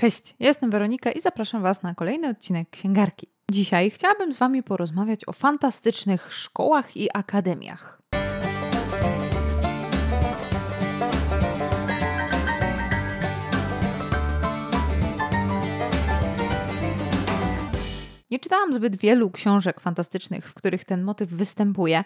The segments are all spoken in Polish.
Cześć, jestem Weronika i zapraszam Was na kolejny odcinek Księgarki. Dzisiaj chciałabym z Wami porozmawiać o fantastycznych szkołach i akademiach. Nie czytałam zbyt wielu książek fantastycznych, w których ten motyw występuje,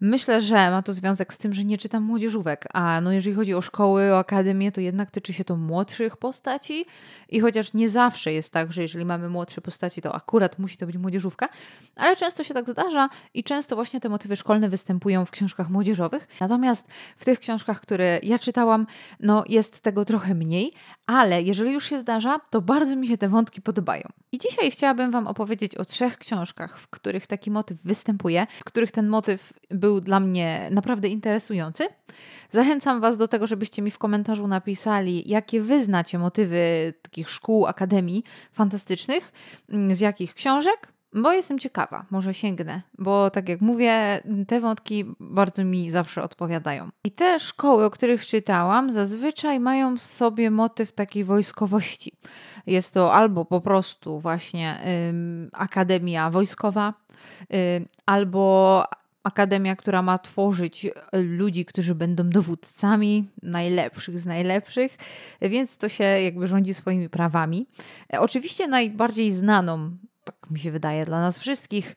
Myślę, że ma to związek z tym, że nie czytam młodzieżówek, a no jeżeli chodzi o szkoły, o akademię, to jednak tyczy się to młodszych postaci i chociaż nie zawsze jest tak, że jeżeli mamy młodsze postaci, to akurat musi to być młodzieżówka, ale często się tak zdarza i często właśnie te motywy szkolne występują w książkach młodzieżowych. Natomiast w tych książkach, które ja czytałam, no jest tego trochę mniej, ale jeżeli już się zdarza, to bardzo mi się te wątki podobają. I dzisiaj chciałabym Wam opowiedzieć o trzech książkach, w których taki motyw występuje, w których ten motyw był był dla mnie naprawdę interesujący. Zachęcam Was do tego, żebyście mi w komentarzu napisali, jakie Wy znacie motywy takich szkół, akademii fantastycznych, mm, z jakich książek, bo jestem ciekawa, może sięgnę, bo tak jak mówię, te wątki bardzo mi zawsze odpowiadają. I te szkoły, o których czytałam, zazwyczaj mają w sobie motyw takiej wojskowości. Jest to albo po prostu właśnie ym, akademia wojskowa, albo akademia, która ma tworzyć e, ludzi, którzy będą dowódcami, najlepszych z najlepszych, więc to się jakby rządzi swoimi prawami. E, oczywiście najbardziej znaną, tak mi się wydaje, dla nas wszystkich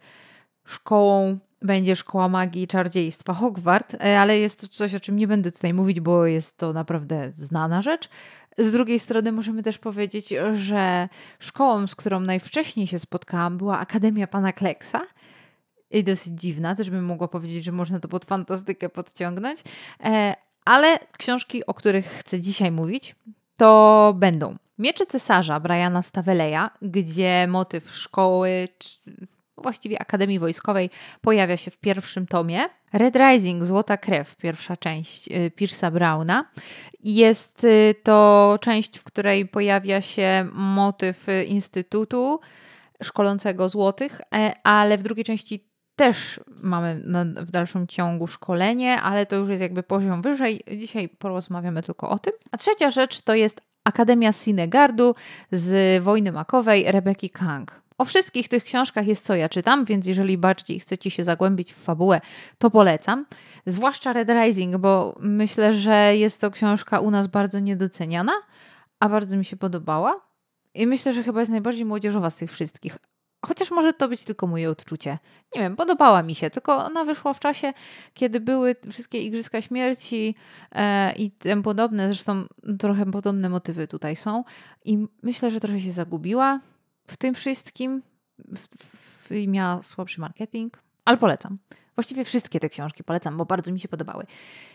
szkołą będzie Szkoła Magii i Czardziejstwa Hogwart, e, ale jest to coś, o czym nie będę tutaj mówić, bo jest to naprawdę znana rzecz. Z drugiej strony możemy też powiedzieć, że szkołą, z którą najwcześniej się spotkałam, była Akademia Pana Kleksa, i dosyć dziwna, też bym mogła powiedzieć, że można to pod fantastykę podciągnąć, e, ale książki, o których chcę dzisiaj mówić, to będą Miecze Cesarza Briana Staveleja, gdzie motyw szkoły, właściwie Akademii Wojskowej, pojawia się w pierwszym tomie. Red Rising, Złota Krew, pierwsza część y, Piersa Braun'a, Jest y, to część, w której pojawia się motyw y, Instytutu szkolącego złotych, e, ale w drugiej części też mamy na, w dalszym ciągu szkolenie, ale to już jest jakby poziom wyżej. Dzisiaj porozmawiamy tylko o tym. A trzecia rzecz to jest Akademia Sinegardu z Wojny Makowej Rebeki Kang. O wszystkich tych książkach jest co ja czytam, więc jeżeli bardziej chcecie się zagłębić w fabułę, to polecam. Zwłaszcza Red Rising, bo myślę, że jest to książka u nas bardzo niedoceniana, a bardzo mi się podobała. I myślę, że chyba jest najbardziej młodzieżowa z tych wszystkich. Chociaż może to być tylko moje odczucie. Nie wiem, podobała mi się, tylko ona wyszła w czasie, kiedy były wszystkie Igrzyska Śmierci e, i tym podobne, zresztą trochę podobne motywy tutaj są. I myślę, że trochę się zagubiła w tym wszystkim w, w, i miała słabszy marketing, ale polecam. Właściwie wszystkie te książki polecam, bo bardzo mi się podobały.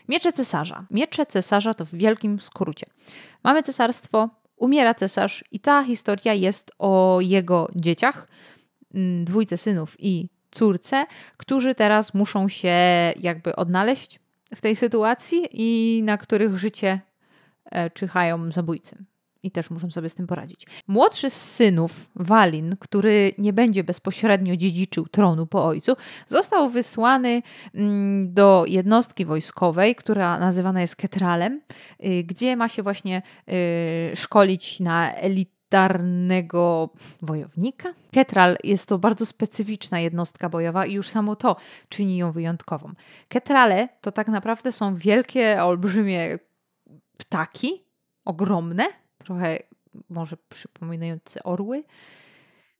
Miecze cesarza. Miecze cesarza to w wielkim skrócie. Mamy cesarstwo, umiera cesarz i ta historia jest o jego dzieciach, Mm, dwójce synów i córce, którzy teraz muszą się jakby odnaleźć w tej sytuacji i na których życie e, czyhają zabójcy. I też muszą sobie z tym poradzić. Młodszy z synów, Walin, który nie będzie bezpośrednio dziedziczył tronu po ojcu, został wysłany mm, do jednostki wojskowej, która nazywana jest Ketralem, y, gdzie ma się właśnie y, szkolić na elit legendarnego wojownika. Ketral jest to bardzo specyficzna jednostka bojowa i już samo to czyni ją wyjątkową. Ketrale to tak naprawdę są wielkie, olbrzymie ptaki, ogromne, trochę może przypominające orły.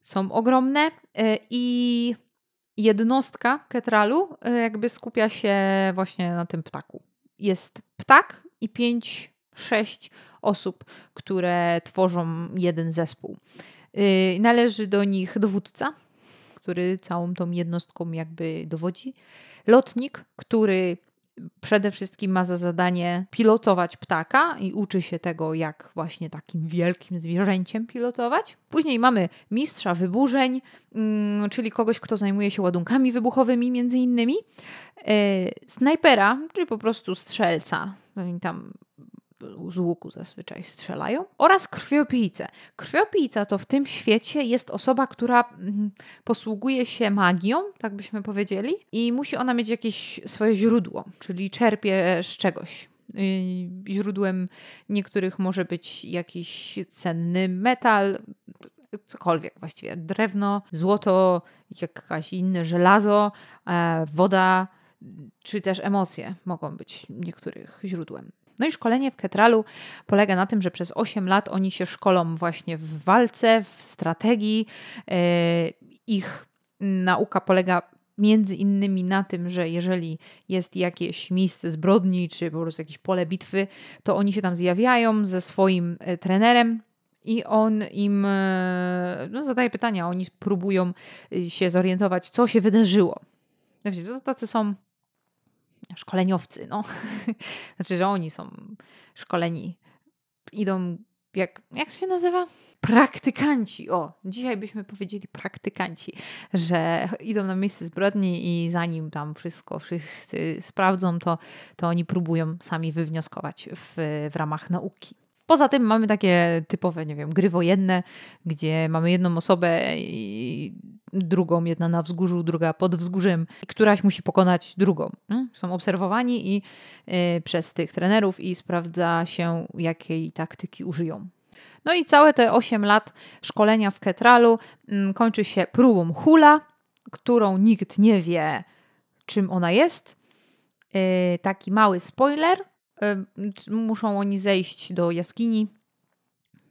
Są ogromne e, i jednostka ketralu e, jakby skupia się właśnie na tym ptaku. Jest ptak i pięć, sześć osób, które tworzą jeden zespół. Y, należy do nich dowódca, który całą tą jednostką jakby dowodzi, lotnik, który przede wszystkim ma za zadanie pilotować ptaka i uczy się tego, jak właśnie takim wielkim zwierzęciem pilotować. Później mamy mistrza wyburzeń, mm, czyli kogoś, kto zajmuje się ładunkami wybuchowymi, między innymi, y, snajpera, czyli po prostu strzelca. No tam z łuku zazwyczaj strzelają, oraz krwiopijce. Krwiopijca to w tym świecie jest osoba, która mm, posługuje się magią, tak byśmy powiedzieli, i musi ona mieć jakieś swoje źródło, czyli czerpie z czegoś. Y, źródłem niektórych może być jakiś cenny metal, cokolwiek właściwie, drewno, złoto, jakaś inne żelazo, e, woda, czy też emocje mogą być niektórych źródłem. No i szkolenie w Ketralu polega na tym, że przez 8 lat oni się szkolą właśnie w walce, w strategii. E, ich nauka polega między innymi na tym, że jeżeli jest jakieś miejsce zbrodni, czy po prostu jakieś pole bitwy, to oni się tam zjawiają ze swoim e, trenerem, i on im e, no, zadaje pytania, oni próbują się zorientować, co się wydarzyło. Znaczy, tacy są szkoleniowcy, no. znaczy, że oni są szkoleni. Idą, jak, jak się nazywa? Praktykanci. O, dzisiaj byśmy powiedzieli praktykanci, że idą na miejsce zbrodni i zanim tam wszystko wszyscy sprawdzą, to, to oni próbują sami wywnioskować w, w ramach nauki. Poza tym mamy takie typowe, nie wiem, gry wojenne, gdzie mamy jedną osobę i drugą, jedna na wzgórzu, druga pod wzgórzem, i któraś musi pokonać drugą. Są obserwowani i e, przez tych trenerów i sprawdza się, jakiej taktyki użyją. No i całe te 8 lat szkolenia w Ketralu mm, kończy się próbą hula, którą nikt nie wie, czym ona jest. E, taki mały spoiler. E, muszą oni zejść do jaskini,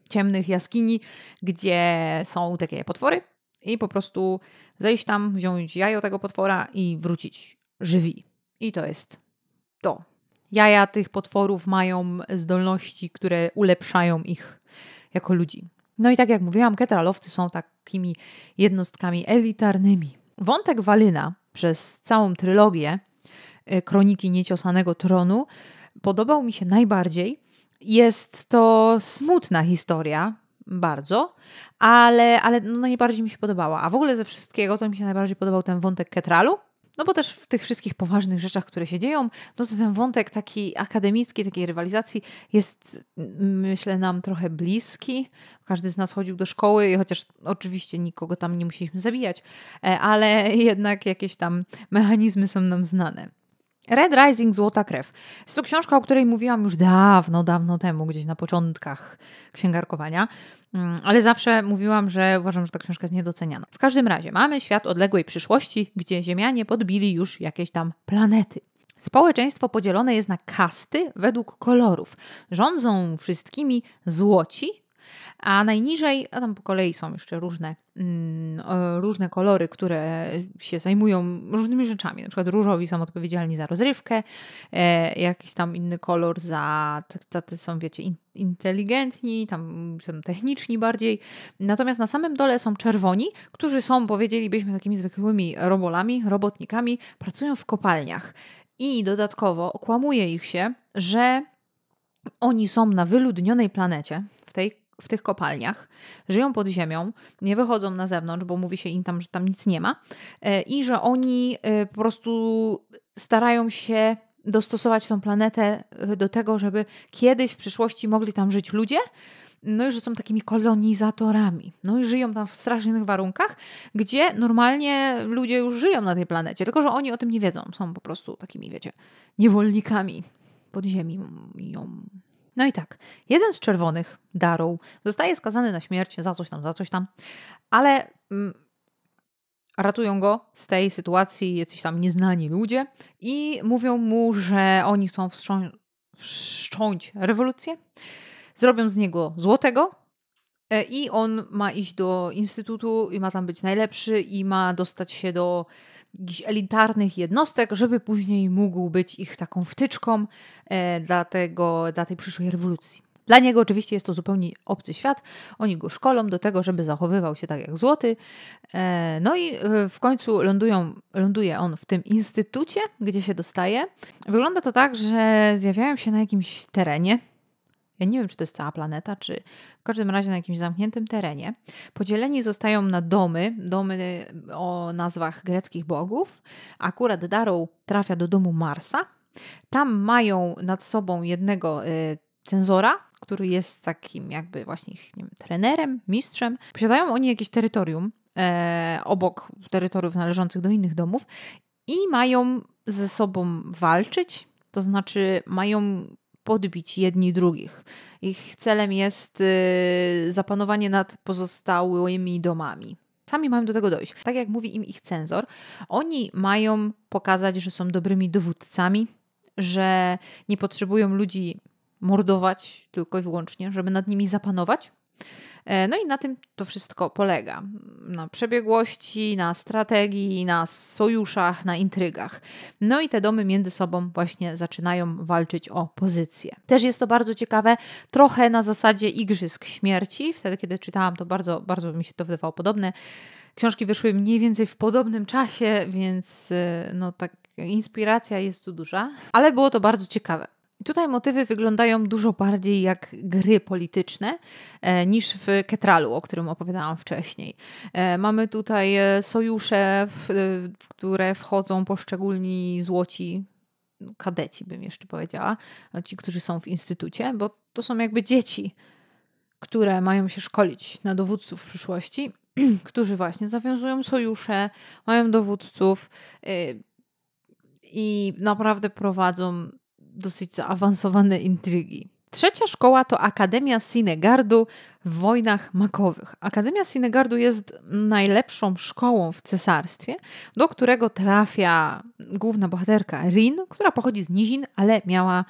ciemnych jaskini, gdzie są takie potwory, i po prostu zejść tam, wziąć jajo tego potwora i wrócić żywi. I to jest to. Jaja tych potworów mają zdolności, które ulepszają ich jako ludzi. No i tak jak mówiłam, ketralowcy są takimi jednostkami elitarnymi. Wątek walina przez całą trylogię e, Kroniki Nieciosanego Tronu podobał mi się najbardziej. Jest to smutna historia, bardzo, ale, ale no najbardziej mi się podobała. A w ogóle ze wszystkiego to mi się najbardziej podobał ten wątek Ketralu, no bo też w tych wszystkich poważnych rzeczach, które się dzieją, no to ten wątek taki akademicki, takiej rywalizacji jest, myślę, nam trochę bliski. Każdy z nas chodził do szkoły, chociaż oczywiście nikogo tam nie musieliśmy zabijać, e, ale jednak jakieś tam mechanizmy są nam znane. Red Rising Złota Krew. Jest to książka, o której mówiłam już dawno, dawno temu, gdzieś na początkach księgarkowania, mm, ale zawsze mówiłam, że uważam, że ta książka jest niedoceniana. W każdym razie mamy świat odległej przyszłości, gdzie Ziemianie podbili już jakieś tam planety. Społeczeństwo podzielone jest na kasty według kolorów. Rządzą wszystkimi złoci, a najniżej, a tam po kolei są jeszcze różne, mm, różne kolory, które się zajmują różnymi rzeczami. Na przykład różowi są odpowiedzialni za rozrywkę, e, jakiś tam inny kolor za, tacy są wiecie, inteligentni, tam są techniczni bardziej. Natomiast na samym dole są czerwoni, którzy są, powiedzielibyśmy, takimi zwykłymi robolami, robotnikami, pracują w kopalniach. I dodatkowo okłamuje ich się, że oni są na wyludnionej planecie, w tej w tych kopalniach, żyją pod ziemią, nie wychodzą na zewnątrz, bo mówi się im tam, że tam nic nie ma e, i że oni e, po prostu starają się dostosować tą planetę e, do tego, żeby kiedyś w przyszłości mogli tam żyć ludzie. No i że są takimi kolonizatorami. No i żyją tam w strasznych warunkach, gdzie normalnie ludzie już żyją na tej planecie, tylko że oni o tym nie wiedzą. Są po prostu takimi, wiecie, niewolnikami pod ziemią. No i tak, jeden z czerwonych, Darrow, zostaje skazany na śmierć za coś tam, za coś tam, ale mm, ratują go z tej sytuacji jacyś tam nieznani ludzie i mówią mu, że oni chcą wszcząć rewolucję, zrobią z niego złotego, e, i on ma iść do instytutu i ma tam być najlepszy i ma dostać się do jakichś elitarnych jednostek, żeby później mógł być ich taką wtyczką e, dla, tego, dla tej przyszłej rewolucji. Dla niego oczywiście jest to zupełnie obcy świat. Oni go szkolą do tego, żeby zachowywał się tak jak złoty. E, no i e, w końcu lądują, ląduje on w tym instytucie, gdzie się dostaje. Wygląda to tak, że zjawiają się na jakimś terenie, ja nie wiem, czy to jest cała planeta, czy w każdym razie na jakimś zamkniętym terenie. Podzieleni zostają na domy, domy o nazwach greckich bogów. Akurat Darrow trafia do domu Marsa. Tam mają nad sobą jednego y, cenzora, który jest takim jakby właśnie ich nie wiem, trenerem, mistrzem. Posiadają oni jakieś terytorium e, obok terytoriów należących do innych domów i mają ze sobą walczyć, to znaczy mają podbić jedni drugich. Ich celem jest y, zapanowanie nad pozostałymi domami. Sami mają do tego dojść. Tak jak mówi im ich cenzor, oni mają pokazać, że są dobrymi dowódcami, że nie potrzebują ludzi mordować tylko i wyłącznie, żeby nad nimi zapanować. E, no i na tym to wszystko polega. Na przebiegłości, na strategii, na sojuszach, na intrygach. No i te domy między sobą właśnie zaczynają walczyć o pozycję. Też jest to bardzo ciekawe, trochę na zasadzie igrzysk śmierci. Wtedy, kiedy czytałam, to bardzo, bardzo mi się to wydawało podobne. Książki wyszły mniej więcej w podobnym czasie, więc e, no tak inspiracja jest tu duża, ale było to bardzo ciekawe tutaj motywy wyglądają dużo bardziej jak gry polityczne e, niż w Ketralu, o którym opowiadałam wcześniej. E, mamy tutaj e, sojusze, w które wchodzą poszczególni złoci no, kadeci, bym jeszcze powiedziała, ci, którzy są w instytucie, bo to są jakby dzieci, które mają się szkolić na dowódców w przyszłości, którzy właśnie zawiązują sojusze, mają dowódców i naprawdę prowadzą dosyć zaawansowane intrygi. Trzecia szkoła to Akademia Sinegardu w wojnach makowych. Akademia Sinegardu jest najlepszą szkołą w cesarstwie, do którego trafia główna bohaterka Rin, która pochodzi z Nizin, ale miała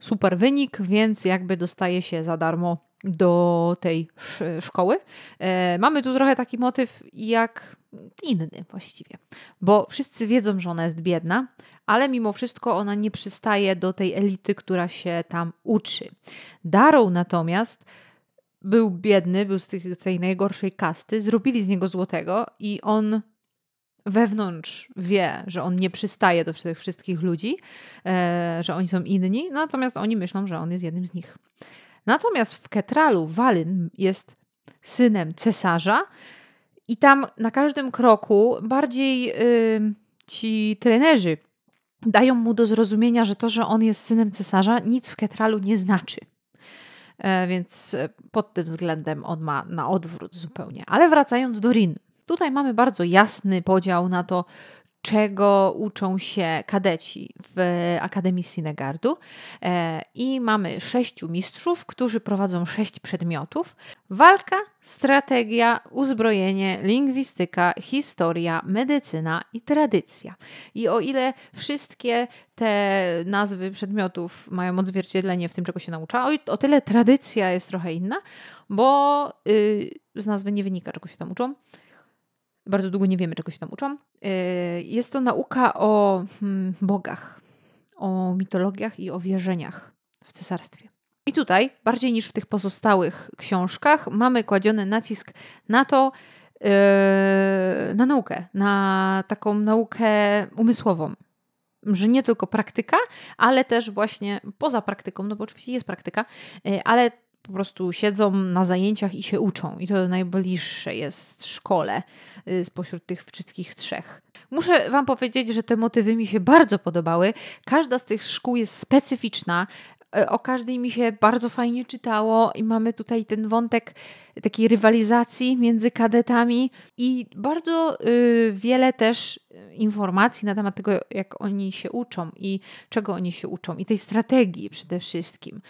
super wynik, więc jakby dostaje się za darmo do tej szkoły. E, mamy tu trochę taki motyw jak inny właściwie, bo wszyscy wiedzą, że ona jest biedna, ale mimo wszystko ona nie przystaje do tej elity, która się tam uczy. Darrow natomiast był biedny, był z tych, tej najgorszej kasty, zrobili z niego złotego i on wewnątrz wie, że on nie przystaje do tych wszystkich ludzi, e, że oni są inni, natomiast oni myślą, że on jest jednym z nich. Natomiast w Ketralu Walin jest synem cesarza, i tam na każdym kroku bardziej ci trenerzy dają mu do zrozumienia, że to, że on jest synem cesarza, nic w Ketralu nie znaczy. E, więc e, pod tym względem on ma na odwrót zupełnie. Ale wracając do Rin. Tutaj mamy bardzo jasny podział na to, czego uczą się kadeci w Akademii Sinegardu. E, I mamy sześciu mistrzów, którzy prowadzą sześć przedmiotów: walka, strategia, uzbrojenie, lingwistyka, historia, medycyna i tradycja. I o ile wszystkie te nazwy przedmiotów mają odzwierciedlenie w tym, czego się naucza, o tyle tradycja jest trochę inna, bo y, z nazwy nie wynika, czego się tam uczą. Bardzo długo nie wiemy, czego się tam uczą. Yy, jest to nauka o hmm, bogach, o mitologiach i o wierzeniach w cesarstwie. I tutaj, bardziej niż w tych pozostałych książkach, mamy kładziony nacisk na to, yy, na naukę, na taką naukę umysłową, że nie tylko praktyka, ale też właśnie poza praktyką, no bo oczywiście jest praktyka, yy, ale po prostu siedzą na zajęciach i się uczą. I to najbliższe jest szkole y, spośród tych wszystkich trzech. Muszę Wam powiedzieć, że te motywy mi się bardzo podobały. Każda z tych szkół jest specyficzna, E, o każdej mi się bardzo fajnie czytało i mamy tutaj ten wątek takiej rywalizacji między kadetami i bardzo y, wiele też y, informacji na temat tego, jak oni się uczą i czego oni się uczą i tej strategii przede wszystkim.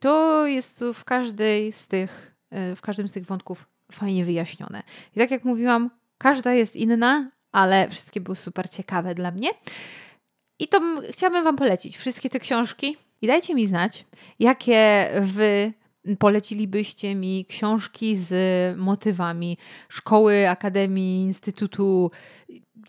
To jest w każdej z tych, y, w każdym z tych wątków fajnie wyjaśnione. I tak jak mówiłam, każda jest inna, ale wszystkie były super ciekawe dla mnie. I to chciałabym Wam polecić. Wszystkie te książki i dajcie mi znać, jakie wy polecilibyście mi książki z motywami szkoły, akademii, instytutu,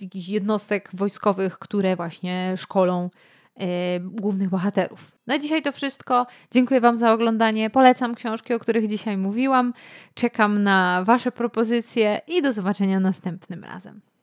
jakichś jednostek wojskowych, które właśnie szkolą e, głównych bohaterów. Na dzisiaj to wszystko. Dziękuję Wam za oglądanie. Polecam książki, o których dzisiaj mówiłam. Czekam na Wasze propozycje i do zobaczenia następnym razem.